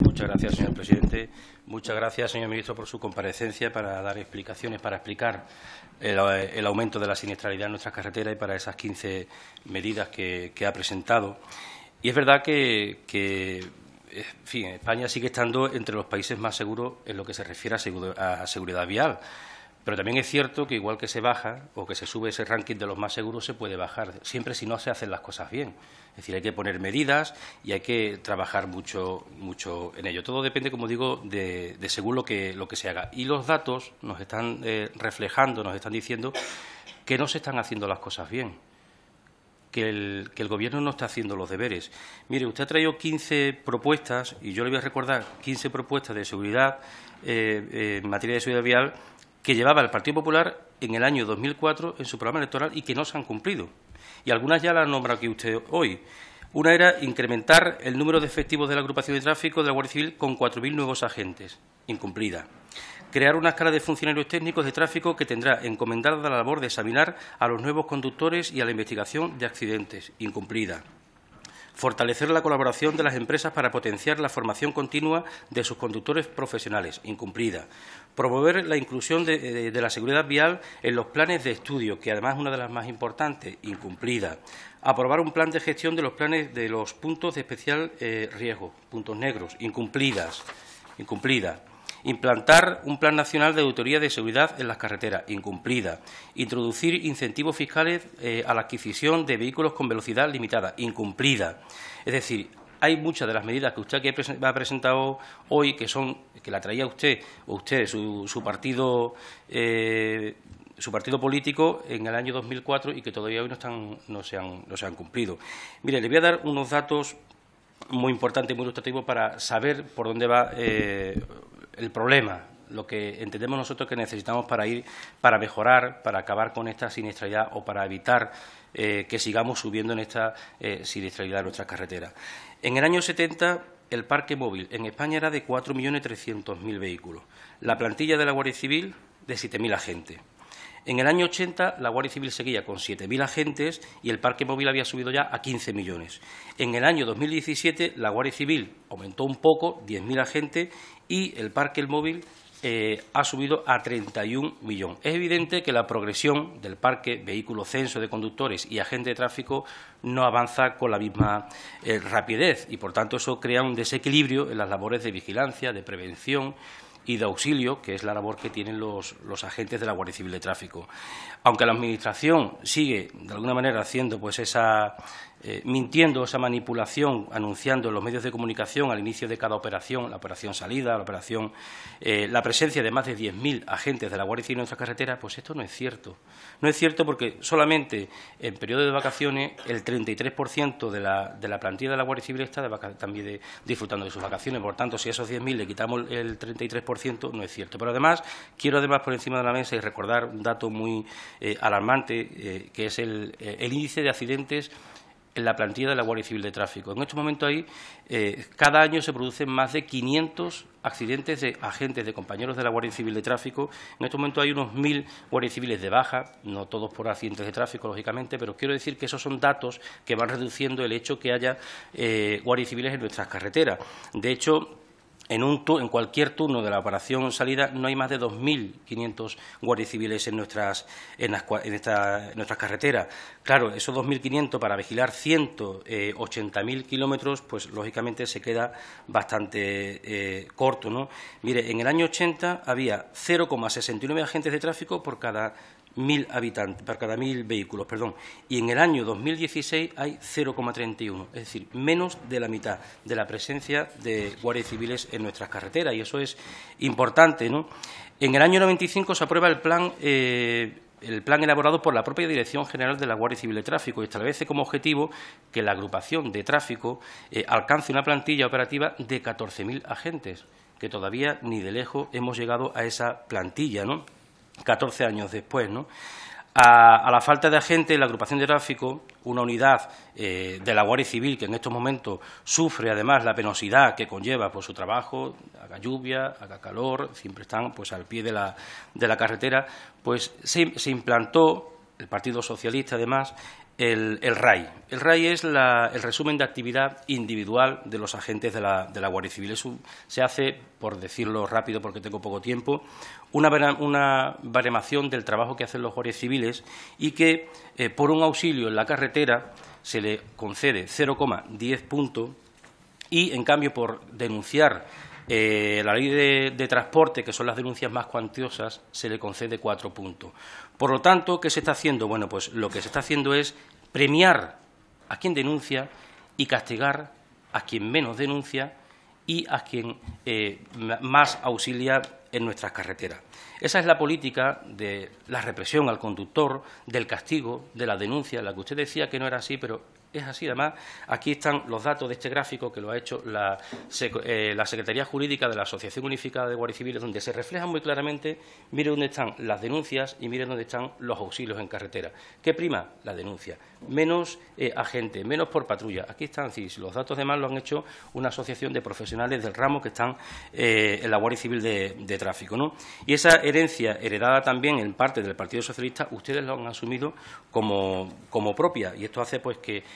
Muchas gracias, señor presidente. Muchas gracias, señor ministro, por su comparecencia para dar explicaciones, para explicar el, eh, aumento de la siniestralidad en nuestras carreteras y para esas 15 medidas que, ha presentado. Y es verdad que, eh, España sigue estando entre los países más seguros en lo que se refiere a seguridad vial. Pero también es cierto que igual que se baja o que se sube ese ranking de los más seguros, se puede bajar, siempre si no se hacen las cosas bien. Es decir, hay que poner medidas y hay que trabajar mucho, mucho en ello. Todo depende, como digo, de, según lo que, se haga. Y los datos nos están eh, reflejando, nos están diciendo que no se están haciendo las cosas bien. Que el, Gobierno no está haciendo los deberes. Mire, usted ha traído 15 propuestas, y yo le voy a recordar 15 propuestas de seguridad eh, eh, en materia de seguridad vial que llevaba el Partido Popular en el año 2004 en su programa electoral y que no se han cumplido. Y algunas ya las nombrado aquí usted hoy. Una era incrementar el número de efectivos de la agrupación de tráfico de la Guardia Civil con 4.000 nuevos agentes. Incumplida. Crear una escala de funcionarios técnicos de tráfico que tendrá encomendada la labor de examinar a los nuevos conductores y a la investigación de accidentes. Incumplida Fortalecer la colaboración de las empresas para potenciar la formación continua de sus conductores profesionales, incumplida. Promover la inclusión de, la seguridad vial en los planes de estudio, que además es una de las más importantes, incumplida aprobar un plan de gestión de los planes de los puntos de especial eh, riesgo, puntos negros, incumplidas, incumplida implantar un plan nacional de autoría de seguridad en las carreteras, incumplida, introducir incentivos fiscales eh, a la adquisición de vehículos con velocidad limitada, incumplida. Es decir, hay muchas de las medidas que usted ha presentado hoy, que son que la traía usted o usted, su, su partido eh, su partido político en el año 2004 y que todavía hoy no, están, no, se han, no se han cumplido. Mire, le voy a dar unos datos muy importantes, y muy ilustrativos para saber por dónde va eh, el problema, lo que entendemos nosotros que necesitamos para ir, para mejorar, para acabar con esta siniestralidad o para evitar eh, que sigamos subiendo en esta eh, siniestralidad de nuestras carreteras. En el año 70, el parque móvil en España era de 4.300.000 vehículos, la plantilla de la Guardia Civil de 7.000 agentes. En el año 80 la Guardia Civil seguía con 7.000 agentes y el parque móvil había subido ya a 15 millones. En el año 2017 la Guardia Civil aumentó un poco, 10.000 agentes, y el parque móvil eh, ha subido a 31 millones. Es evidente que la progresión del parque vehículo censo de conductores y agente de tráfico no avanza con la misma eh, rapidez y, por tanto, eso crea un desequilibrio en las labores de vigilancia, de prevención, y de auxilio, que es la labor que tienen los, los, agentes de la Guardia Civil de Tráfico. Aunque la Administración sigue, de alguna manera, haciendo pues esa, eh, mintiendo esa manipulación, anunciando en los medios de comunicación al inicio de cada operación, la operación salida, la operación, eh, la presencia de más de 10.000 agentes de la Guardia Civil en nuestras carretera, pues esto no es cierto. No es cierto porque solamente en periodo de vacaciones el 33% de la, plantilla de la Guardia Civil está también disfrutando de sus vacaciones. Por tanto, si a esos 10.000 le quitamos el 33%, no es cierto. Pero además, quiero además por encima de la mesa y recordar un dato muy eh, alarmante, que es el índice de accidentes en la plantilla de la Guardia Civil de Tráfico. En este momento, eh, cada año se producen más de 500 accidentes de agentes, de compañeros de la Guardia Civil de Tráfico. En este momento hay unos mil guardias civiles de baja, no todos por accidentes de tráfico, lógicamente, pero quiero decir que esos son datos que van reduciendo el hecho de que haya eh, guardias civiles en nuestras carreteras. De hecho, en, un, en, cualquier turno de la operación salida no hay más de 2.500 guardias civiles en nuestras, en, las, nuestras carreteras. Claro, esos 2.500 para vigilar 180.000 eh, kilómetros, pues lógicamente se queda bastante eh, corto. ¿no? Mire, en el año 80 había 0,69 agentes de tráfico por cada mil habitantes, para cada mil vehículos, perdón. Y en el año 2016 hay 0,31, es decir, menos de la mitad de la presencia de guardias civiles en nuestras carreteras. Y eso es importante, ¿no? En el año 95 se aprueba el plan eh, el plan elaborado por la propia Dirección General de la Guardia Civil de Tráfico y establece como objetivo que la agrupación de tráfico eh, alcance una plantilla operativa de 14.000 agentes, que todavía ni de lejos hemos llegado a esa plantilla, ¿no? Catorce años después, ¿no? A, la falta de agentes, la agrupación de tráfico, una unidad eh, de la Guardia Civil que en estos momentos sufre además la penosidad que conlleva por su trabajo, haga lluvia, haga calor, siempre están pues al pie de la, de la carretera, pues se implantó el Partido Socialista, además, el, el, RAI. El RAI es el resumen de actividad individual de los agentes de la, de Guardia Civil. se hace, por decirlo rápido porque tengo poco tiempo, una, una del trabajo que hacen los guardias civiles y que eh, por un auxilio en la carretera se le concede 0,10 puntos y, en cambio, por denunciar eh, la ley de, transporte, que son las denuncias más cuantiosas, se le concede cuatro puntos. Por lo tanto, ¿qué se está haciendo? Bueno, pues lo que se está haciendo es premiar a quien denuncia y castigar a quien menos denuncia y a quien eh, más auxilia en nuestras carreteras. Esa es la política de la represión al conductor, del castigo, de la denuncia, la que usted decía que no era así, pero es así. Además, aquí están los datos de este gráfico que lo ha hecho la, eh, Secretaría Jurídica de la Asociación Unificada de Guardia Civil, donde se refleja muy claramente, mire dónde están las denuncias y mire dónde están los auxilios en carretera. ¿Qué prima? La denuncia. Menos eh, agente, menos por patrulla. Aquí están, sí, los datos de más lo han hecho una asociación de profesionales del ramo que están eh, en la Guardia Civil de, Tráfico. Y esa herencia, heredada también en parte del Partido Socialista, ustedes lo han asumido como, como propia. Y esto hace pues que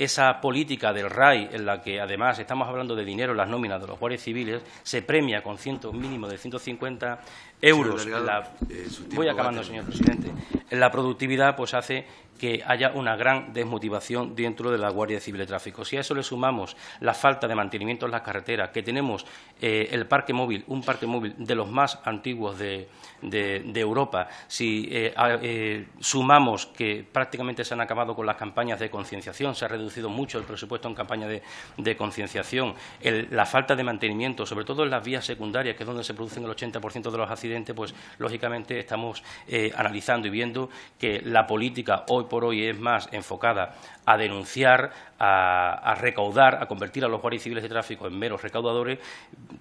esa política del RAI, en la que además estamos hablando de dinero, en las nóminas de los guardias civiles, se premia con un mínimo de 150 euros. Eh, voy acabando, señor presidente. La productividad pues hace que haya una gran desmotivación dentro de la Guardia Civil de Tráfico. Si a eso le sumamos la falta de mantenimiento en las carreteras, que tenemos eh, el parque móvil, un parque móvil de los más antiguos de, Europa, si eh, sumamos que prácticamente se han acabado con las campañas de concienciación, se ha reducido mucho el presupuesto en campaña de, concienciación, la falta de mantenimiento, sobre todo en las vías secundarias, que es donde se producen el 80% de los accidentes, pues lógicamente estamos eh, analizando y viendo que la política hoy por hoy es más enfocada a denunciar, a, recaudar, a convertir a los guardias civiles de tráfico en meros recaudadores.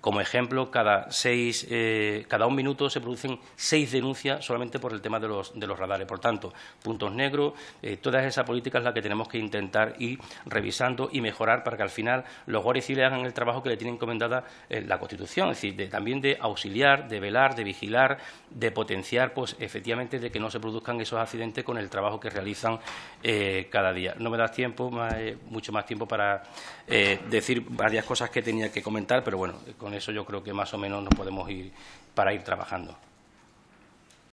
Como ejemplo, cada, seis, eh, cada un minuto se producen seis denuncias solamente por el tema de los, de los radares. Por tanto, puntos negros, eh, Toda esa política es la que tenemos que intentar ir revisando y mejorar para que al final los guardias civiles hagan el trabajo que le tiene encomendada eh, la Constitución, es decir, también de auxiliar, de velar, de vigilar, de potenciar, pues efectivamente, de que no se produzcan esos accidentes con el trabajo que realizan cada día. No me das tiempo, más, mucho más tiempo para eh, decir varias cosas que tenía que comentar, pero bueno, con eso yo creo que más o menos nos podemos ir para ir trabajando.